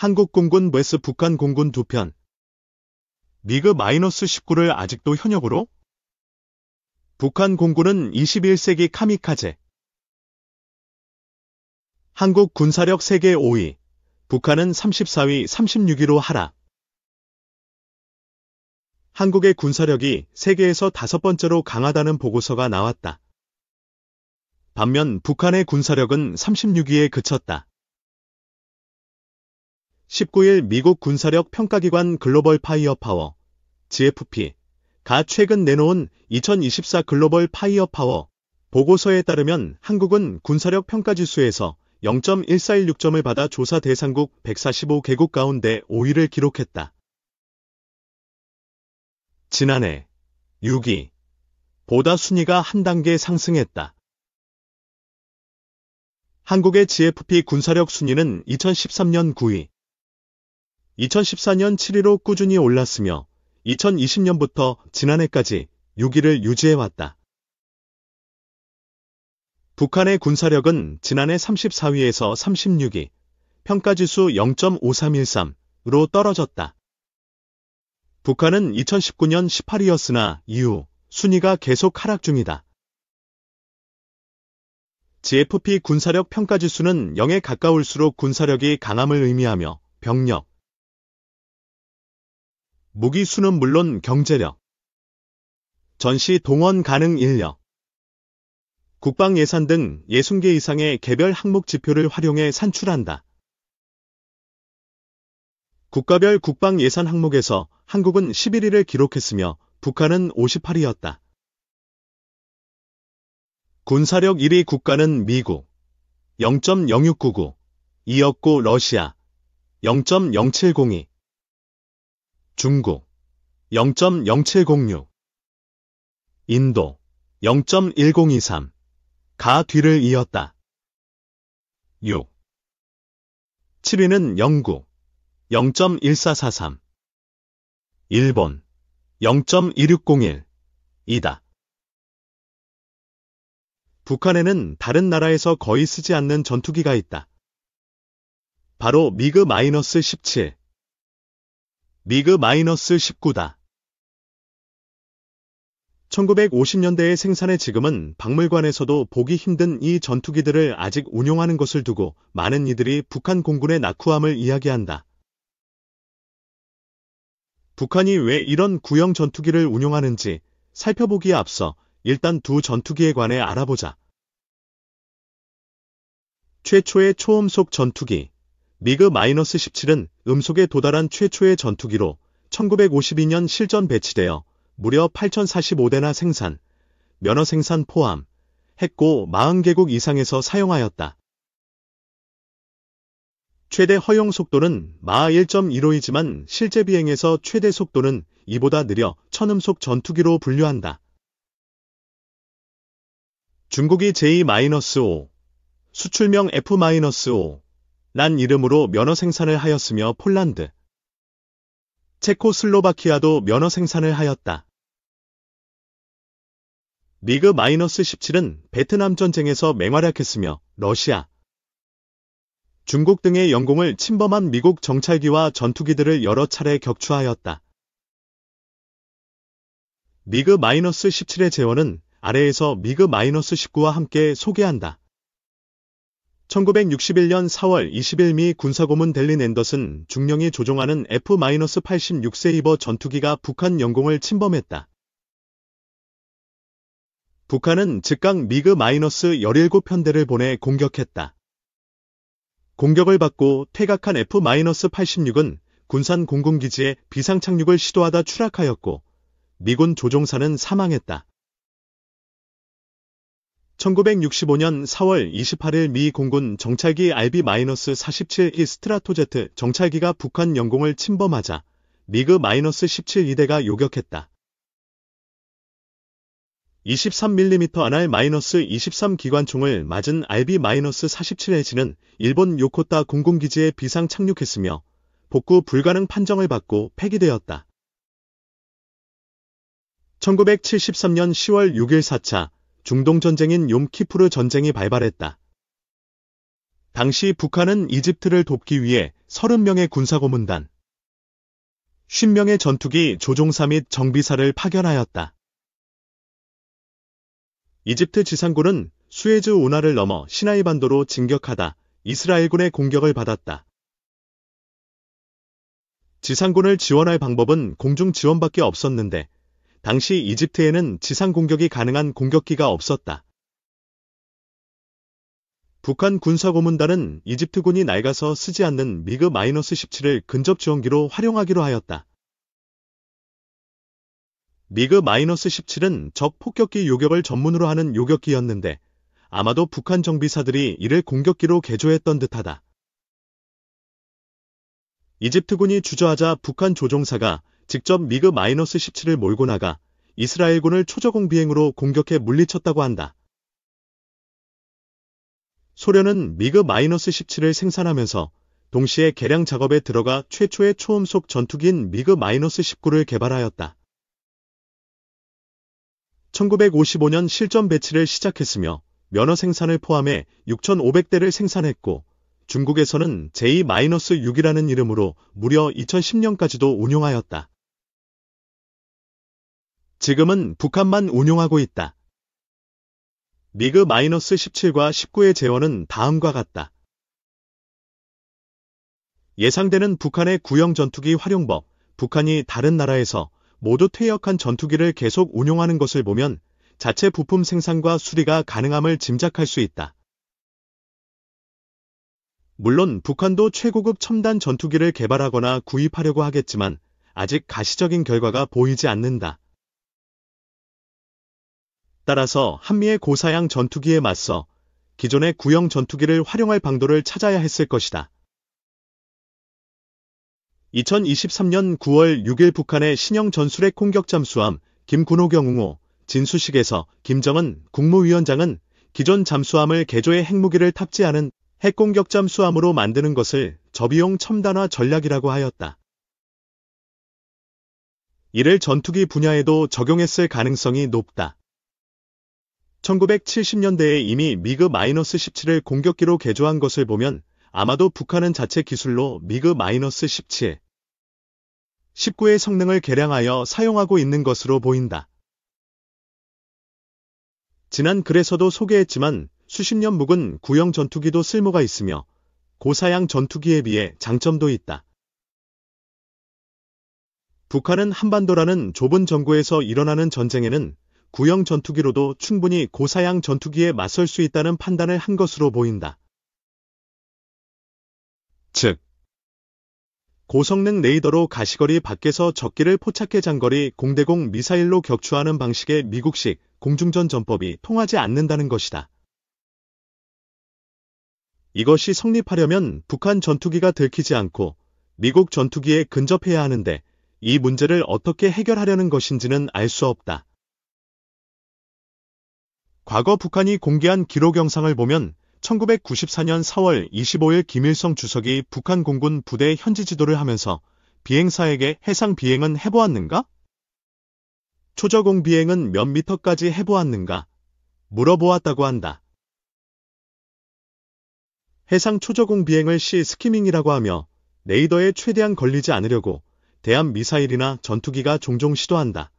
한국 공군 vs 북한 공군 두 편. 미그 마이너스 19를 아직도 현역으로? 북한 공군은 21세기 카미카제. 한국 군사력 세계 5위. 북한은 34위, 36위로 하락. 한국의 군사력이 세계에서 다섯 번째로 강하다는 보고서가 나왔다. 반면 북한의 군사력은 36위에 그쳤다. 19일 미국 군사력 평가기관 글로벌 파이어 파워 GFP 가 최근 내놓은 2024 글로벌 파이어 파워 보고서에 따르면 한국은 군사력 평가지수에서 0.146점을 1 받아 조사 대상국 145개국 가운데 5위를 기록했다. 지난해 6위 보다 순위가 한 단계 상승했다. 한국의 GFP 군사력 순위는 2013년 9위, 2014년 7위로 꾸준히 올랐으며 2020년부터 지난해까지 6위를 유지해왔다. 북한의 군사력은 지난해 34위에서 36위, 평가지수 0.5313으로 떨어졌다. 북한은 2019년 18위였으나 이후 순위가 계속 하락 중이다. GFP 군사력 평가지수는 0에 가까울수록 군사력이 강함을 의미하며 병력, 무기 수는 물론 경제력, 전시 동원 가능 인력, 국방 예산 등 60개 이상의 개별 항목 지표를 활용해 산출한다. 국가별 국방 예산 항목에서 한국은 11위를 기록했으며 북한은 58위였다. 군사력 1위 국가는 미국 0.0699, 2억고 러시아 0.0702, 중국 0.0706 인도 0.1023 가 뒤를 이었다. 6. 7위는 영국 0.1443 일본 0.2601 이다. 북한에는 다른 나라에서 거의 쓰지 않는 전투기가 있다. 바로 미그-17 리그 마이너스 19다. 1950년대의 생산의 지금은 박물관에서도 보기 힘든 이 전투기들을 아직 운용하는 것을 두고 많은 이들이 북한 공군의 낙후함을 이야기한다. 북한이 왜 이런 구형 전투기를 운용하는지 살펴보기에 앞서 일단 두 전투기에 관해 알아보자. 최초의 초음속 전투기 미그-17은 음속에 도달한 최초의 전투기로 1952년 실전 배치되어 무려 8,045대나 생산, 면허 생산 포함, 했고 40개국 이상에서 사용하였다. 최대 허용 속도는 마하 1.15이지만 실제 비행에서 최대 속도는 이보다 느려 천음속 전투기로 분류한다. 중국이 J-5, 수출명 F-5, 난 이름으로 면허 생산을 하였으며 폴란드, 체코슬로바키아도 면허 생산을 하였다. 리그 마이너스 17은 베트남 전쟁에서 맹활약했으며 러시아, 중국 등의 영공을 침범한 미국 정찰기와 전투기들을 여러 차례 격추하였다. 미그 마이너스 17의 재원은 아래에서 미그 마이너스 19와 함께 소개한다. 1961년 4월 20일 미 군사고문 델린 앤더슨 중령이 조종하는 F-86세 이버 전투기가 북한 영공을 침범했다. 북한은 즉각 미그-17편대를 보내 공격했다. 공격을 받고 퇴각한 F-86은 군산 공군기지에 비상착륙을 시도하다 추락하였고 미군 조종사는 사망했다. 1965년 4월 28일 미 공군 정찰기 RB-47이 스트라토제트 정찰기가 북한 영공을 침범하자 미그-17 2대가 요격했다. 23mm 안알 23 기관총을 맞은 RB-47H는 일본 요코타 공군기지에 비상 착륙했으며 복구 불가능 판정을 받고 폐기되었다. 1973년 10월 6일 4차 중동 전쟁인 욤키푸르 전쟁이 발발했다. 당시 북한은 이집트를 돕기 위해 30명의 군사고문단, 10명의 전투기 조종사 및 정비사를 파견하였다. 이집트 지상군은 수에즈 운하를 넘어 시나이 반도로 진격하다 이스라엘군의 공격을 받았다. 지상군을 지원할 방법은 공중 지원밖에 없었는데 당시 이집트에는 지상 공격이 가능한 공격기가 없었다. 북한 군사고문단은 이집트군이 낡아서 쓰지 않는 미그-17을 근접지원기로 활용하기로 하였다. 미그-17은 적 폭격기 요격을 전문으로 하는 요격기였는데 아마도 북한 정비사들이 이를 공격기로 개조했던 듯하다. 이집트군이 주저하자 북한 조종사가 직접 미그 17을 몰고 나가 이스라엘군을 초저공 비행으로 공격해 물리쳤다고 한다. 소련은 미그 17을 생산하면서 동시에 개량 작업에 들어가 최초의 초음속 전투기인 미그 19를 개발하였다. 1955년 실전 배치를 시작했으며 면허 생산을 포함해 6,500대를 생산했고 중국에서는 J-6이라는 이름으로 무려 2010년까지도 운용하였다. 지금은 북한만 운용하고 있다. 미그 마이너스 17과 19의 재원은 다음과 같다. 예상되는 북한의 구형 전투기 활용법, 북한이 다른 나라에서 모두 퇴역한 전투기를 계속 운용하는 것을 보면 자체 부품 생산과 수리가 가능함을 짐작할 수 있다. 물론 북한도 최고급 첨단 전투기를 개발하거나 구입하려고 하겠지만 아직 가시적인 결과가 보이지 않는다. 따라서 한미의 고사양 전투기에 맞서 기존의 구형 전투기를 활용할 방도를 찾아야 했을 것이다. 2023년 9월 6일 북한의 신형 전술핵 공격 잠수함 김군호 경웅호 진수식에서 김정은 국무위원장은 기존 잠수함을 개조의 핵무기를 탑재하는 핵공격 잠수함으로 만드는 것을 저비용 첨단화 전략이라고 하였다. 이를 전투기 분야에도 적용했을 가능성이 높다. 1970년대에 이미 미그-17을 공격기로 개조한 것을 보면 아마도 북한은 자체 기술로 미그-17, 19의 성능을 개량하여 사용하고 있는 것으로 보인다. 지난 글에서도 소개했지만 수십 년 묵은 구형 전투기도 쓸모가 있으며 고사양 전투기에 비해 장점도 있다. 북한은 한반도라는 좁은 전구에서 일어나는 전쟁에는 구형 전투기로도 충분히 고사양 전투기에 맞설 수 있다는 판단을 한 것으로 보인다. 즉, 고성능 레이더로 가시거리 밖에서 적기를 포착해 장거리 공대공 미사일로 격추하는 방식의 미국식 공중전 전법이 통하지 않는다는 것이다. 이것이 성립하려면 북한 전투기가 들키지 않고 미국 전투기에 근접해야 하는데 이 문제를 어떻게 해결하려는 것인지는 알 수 없다. 과거 북한이 공개한 기록 영상을 보면 1994년 4월 25일 김일성 주석이 북한 공군 부대 현지 지도를 하면서 비행사에게 해상 비행은 해보았는가? 초저공 비행은 몇 미터까지 해보았는가? 물어보았다고 한다. 해상 초저공 비행을 시 스키밍이라고 하며 레이더에 최대한 걸리지 않으려고 대한 미사일이나 전투기가 종종 시도한다.